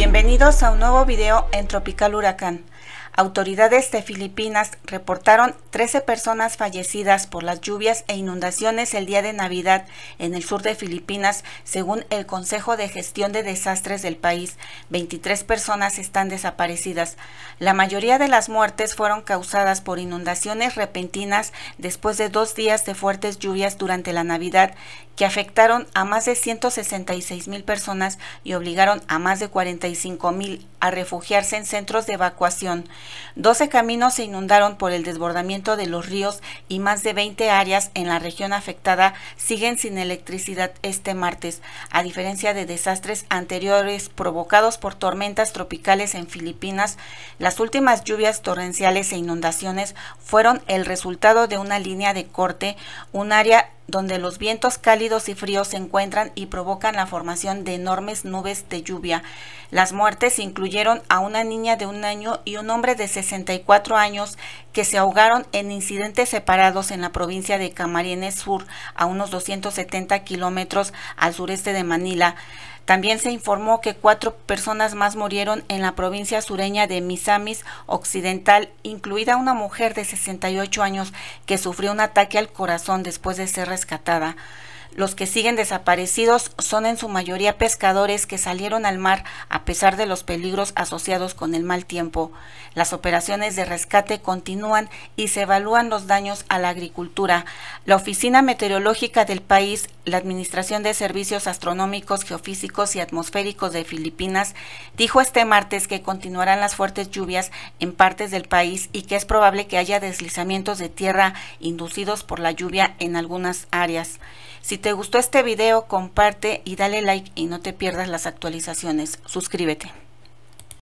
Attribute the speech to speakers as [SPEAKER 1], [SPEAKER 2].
[SPEAKER 1] Bienvenidos a un nuevo video en Tropical Huracán. Autoridades de Filipinas reportaron 13 personas fallecidas por las lluvias e inundaciones el día de Navidad en el sur de Filipinas, según el Consejo de Gestión de Desastres del país. 23 personas están desaparecidas. La mayoría de las muertes fueron causadas por inundaciones repentinas después de dos días de fuertes lluvias durante la Navidad que afectaron a más de 166 mil personas y obligaron a más de 45 mil a refugiarse en centros de evacuación. 12 caminos se inundaron por el desbordamiento de los ríos y más de 20 áreas en la región afectada siguen sin electricidad este martes, a diferencia de desastres anteriores provocados por tormentas tropicales en Filipinas. Las últimas lluvias torrenciales e inundaciones fueron el resultado de una línea de corte, un área donde los vientos cálidos y fríos se encuentran y provocan la formación de enormes nubes de lluvia. Las muertes incluyeron a una niña de un año y un hombre de 64 años que se ahogaron en incidentes separados en la provincia de Camarines Sur, a unos 270 kilómetros al sureste de Manila. También se informó que cuatro personas más murieron en la provincia sureña de Misamis Occidental, incluida una mujer de 68 años que sufrió un ataque al corazón después de ser rescatada. Los que siguen desaparecidos son en su mayoría pescadores que salieron al mar a pesar de los peligros asociados con el mal tiempo. Las operaciones de rescate continúan y se evalúan los daños a la agricultura. La Oficina Meteorológica del país, la Administración de Servicios Astronómicos, Geofísicos y Atmosféricos de Filipinas, dijo este martes que continuarán las fuertes lluvias en partes del país y que es probable que haya deslizamientos de tierra inducidos por la lluvia en algunas áreas te gustó este video, comparte y dale like y no te pierdas las actualizaciones. Suscríbete.